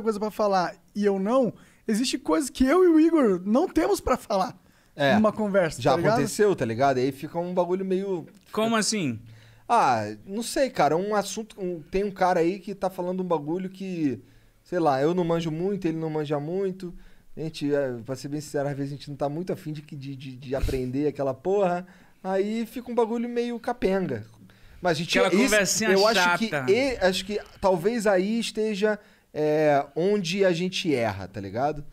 coisa para falar e eu não, existe coisa que eu e o Igor não temos para falar é, numa conversa. Já tá aconteceu, tá ligado? aí fica um bagulho meio. Como assim? Ah, não sei, cara. Um assunto. Um, tem um cara aí que tá falando um bagulho que, sei lá, eu não manjo muito, ele não manja muito. A gente, é, pra ser bem sincero, às vezes a gente não tá muito afim de, de, de, de aprender aquela porra. Aí fica um bagulho meio capenga. Mas a gente Aquela esse, conversinha eu chata. acho que acho que talvez aí esteja é, onde a gente erra, tá ligado?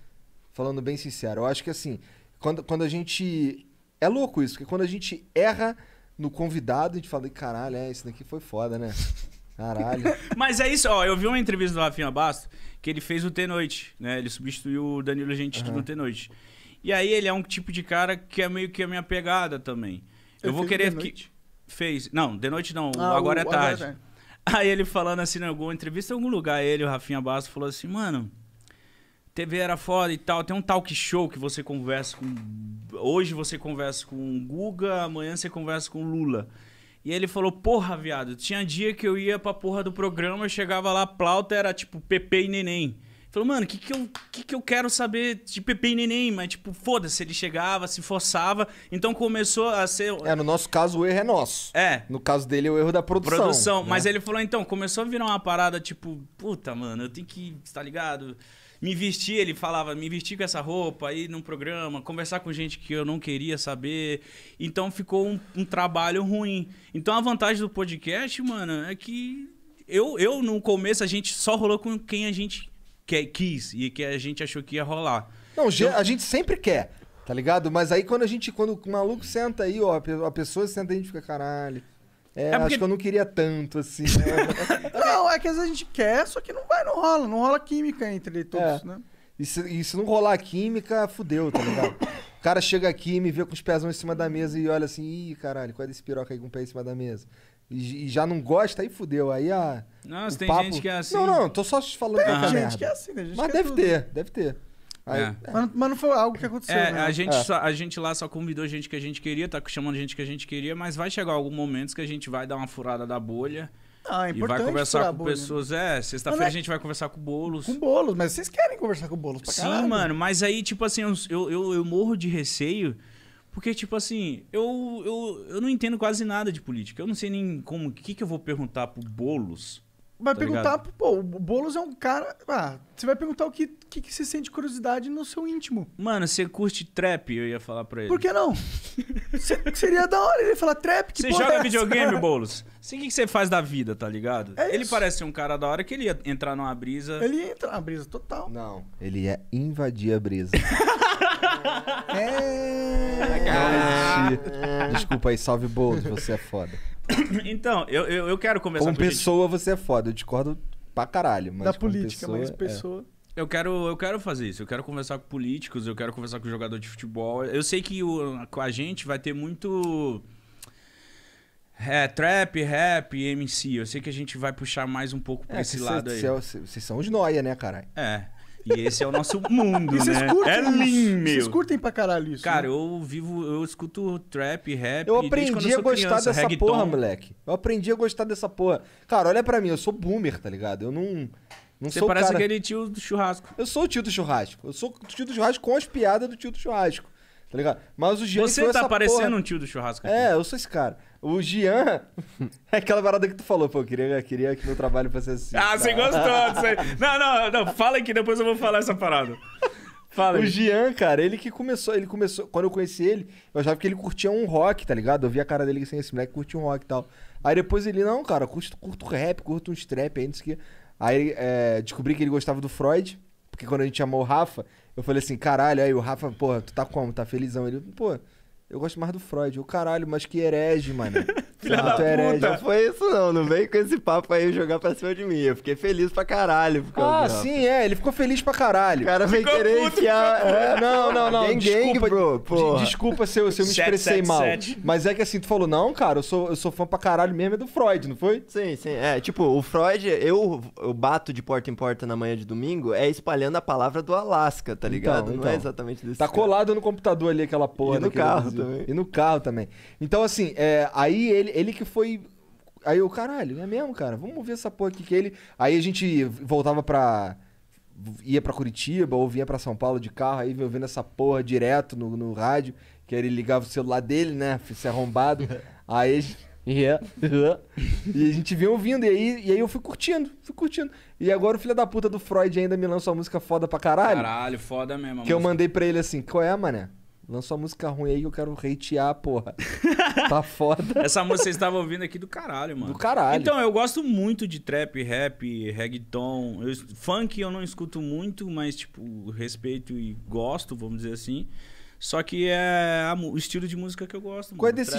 Falando bem sincero, eu acho que assim, quando, quando a gente. É louco isso, porque quando a gente erra no convidado, a gente fala, caralho, é, isso daqui foi foda, né? Caralho. Mas é isso, ó, eu vi uma entrevista do Rafinha Basto que ele fez o T-Noite, né? Ele substituiu o Danilo Gentili uhum. no T-Noite. E aí ele é um tipo de cara que é meio que a minha pegada também. Eu, eu vou querer que. Fez. Não, de noite não, ah, agora o... é tarde. Agora é tarde. Aí ele falando assim, em alguma entrevista, em algum lugar, ele, o Rafinha Basso, falou assim, mano, TV era foda e tal, tem um talk show que você conversa com... Hoje você conversa com o Guga, amanhã você conversa com o Lula. E ele falou, porra, viado, tinha dia que eu ia pra porra do programa, eu chegava lá, a plauta era tipo Pepe e Neném. Falou, mano, o que que eu, que que eu quero saber de Pepe e Neném? Mas, tipo, foda-se, ele chegava, se forçava. Então começou a ser... É, no nosso caso o erro é nosso. É. No caso dele é o erro da produção. Produção. Né? Mas ele falou, então, começou a virar uma parada, tipo... Puta, mano, eu tenho que... Tá ligado? me vestir, ele falava, me vestir com essa roupa, ir num programa, conversar com gente que eu não queria saber. Então ficou um, um, trabalho ruim. Então a vantagem do podcast, mano, é que eu, eu no começo a gente só rolou com quem a gente que, é, quis e que a gente achou que ia rolar. Não, então, a gente sempre quer, tá ligado? Mas aí quando a gente, quando o maluco senta aí, ó, a pessoa senta aí, a gente fica, caralho. É, é porque... acho que eu não queria tanto, assim. Né? É, não, é que às vezes a gente quer, só que não vai, não rola. Não rola química entre todos, é. né? E se, e se não rolar química, fudeu, tá ligado? O cara chega aqui, me vê com os pezão em cima da mesa e olha assim, ih, caralho, qual é desse piroca aí com o pé em cima da mesa? e, já não gosta, aí fudeu. Aí a. Nossa, tem papo... gente que é assim. Não, não, tô só falando. Tem é gente merda. que é assim, gente Mas é deve tudo. ter, deve ter. Aí, é. mas, mas, não foi algo que aconteceu. É, né? a, gente é. só, a gente lá só convidou gente que a gente queria, tá chamando gente que a gente queria, mas vai chegar algum momento que a gente vai dar uma furada da bolha. Ah, é e vai conversar com pessoas. É, sexta-feira a né? gente vai conversar com bolos. Com bolos, mas vocês querem conversar com bolos pra Sim, caralho. mano, mas aí, tipo assim, eu, eu, eu morro de receio porque, tipo assim, eu, eu, eu não entendo quase nada de política. Eu não sei nem como. O que, que eu vou perguntar pro Boulos? Vai tá perguntar, ligado? pô, o Boulos é um cara. Ah, você vai perguntar o que, que, que, você sente curiosidade no seu íntimo. Mano, você curte trap, eu ia falar pra ele. Por que não? seria da hora ele falar trap, que Você joga é videogame, Boulos? Assim, o que, você faz da vida, tá ligado? É ele isso. parece um cara da hora que ele ia entrar numa brisa. Ele ia entrar na brisa total. Não, ele ia invadir a brisa. É. Caralho. Desculpa aí, salve Bold, você é foda. Então, eu, eu, eu quero começar com pessoa gente. você é foda, eu discordo pra caralho, mas da política, pessoa, mas é. pessoa é. Eu quero, eu quero fazer isso. Eu quero conversar com políticos, eu quero conversar com jogador de futebol. Eu sei que o, com a gente vai ter muito é, trap, rap, MC. Eu sei que a gente vai puxar mais um pouco pra é, esse cê, lado aí. Vocês é são os noia, né, caralho? É. E esse é o nosso mundo, e né? Curtem, é lindo, Vocês curtem pra caralho isso. Cara, né? eu vivo, eu escuto trap, rap. Eu aprendi eu a gostar criança, dessa reggaeton. porra, moleque. Eu aprendi a gostar dessa porra. Cara, olha pra mim, eu sou boomer, tá ligado? Eu não. Não Você parece cara... aquele tio do churrasco. Eu sou o tio do churrasco. Eu sou o tio do churrasco com as piadas do tio do churrasco tá ligado? Mas o Jean Você tá parecendo um tio do churrasco. Aqui. É, eu sou esse cara. O Gian é aquela parada que tu falou, pô, eu queria, eu queria que meu trabalho fosse assim. Ah, tá? você gostou disso aí. Não, não, não, fala aqui, depois eu vou falar essa parada. Fala aí. O Gian, cara, ele que começou, ele começou, quando eu conheci ele, eu achava que ele curtia um rock, tá ligado? Eu via a cara dele assim, esse moleque curte um rock e tal. Aí depois ele, não, cara, curto, curto rap, curto um trap, aí não sei o que. Aí é, descobri que ele gostava do Freud. Porque quando a gente chamou o Rafa, eu falei assim, caralho, aí o Rafa, porra, tu tá como? Tá felizão? Ele, pô, eu gosto mais do Freud. o caralho, mas que herege, mano. Filha da é puta. não foi isso não, não veio com esse papo aí jogar pra cima de mim. Eu fiquei feliz pra caralho. Ah, campeão. sim, é, ele ficou feliz pra caralho. O cara veio querer enfiar... É, não, não, não, gang, desculpa, gang, bro, porra. desculpa se eu, se eu me expressei mal. Mas é que assim, tu falou, não, cara, eu sou, eu sou fã pra caralho mesmo é do Freud, não foi? Sim, sim, é, tipo, o Freud, eu, eu bato de porta em porta na manhã de domingo, é espalhando a palavra do Alasca, tá ligado? Então, não é então. é exatamente desse Tá cara. colado no computador ali aquela porra. E no carro Brasil. também. E no carro também. Então, assim, é, aí ele ele, ele que foi. Aí eu, caralho, é mesmo, cara? Vamos ver essa porra aqui que ele. Aí a gente voltava pra. ia pra Curitiba ou vinha pra São Paulo de carro, aí vendo essa porra direto no, no rádio, que ele ligava o celular dele, né? Se é arrombado. aí a gente. Yeah. e a gente vinha ouvindo, e aí, e aí eu fui curtindo, fui curtindo. E agora o filho da puta do Freud ainda me lança uma música foda pra caralho. Caralho, foda mesmo. Que música. eu mandei pra ele assim: qual é, mané? Lançou uma música ruim aí que eu quero hatear, porra. tá foda. Essa música vocês estavam ouvindo aqui do caralho, mano. Do caralho. Então, eu gosto muito de trap, rap, reggaeton. Eu, funk eu não escuto muito, mas, tipo, respeito e gosto, vamos dizer assim. Só que é a, o estilo de música que eu gosto. Qual é mano. é desses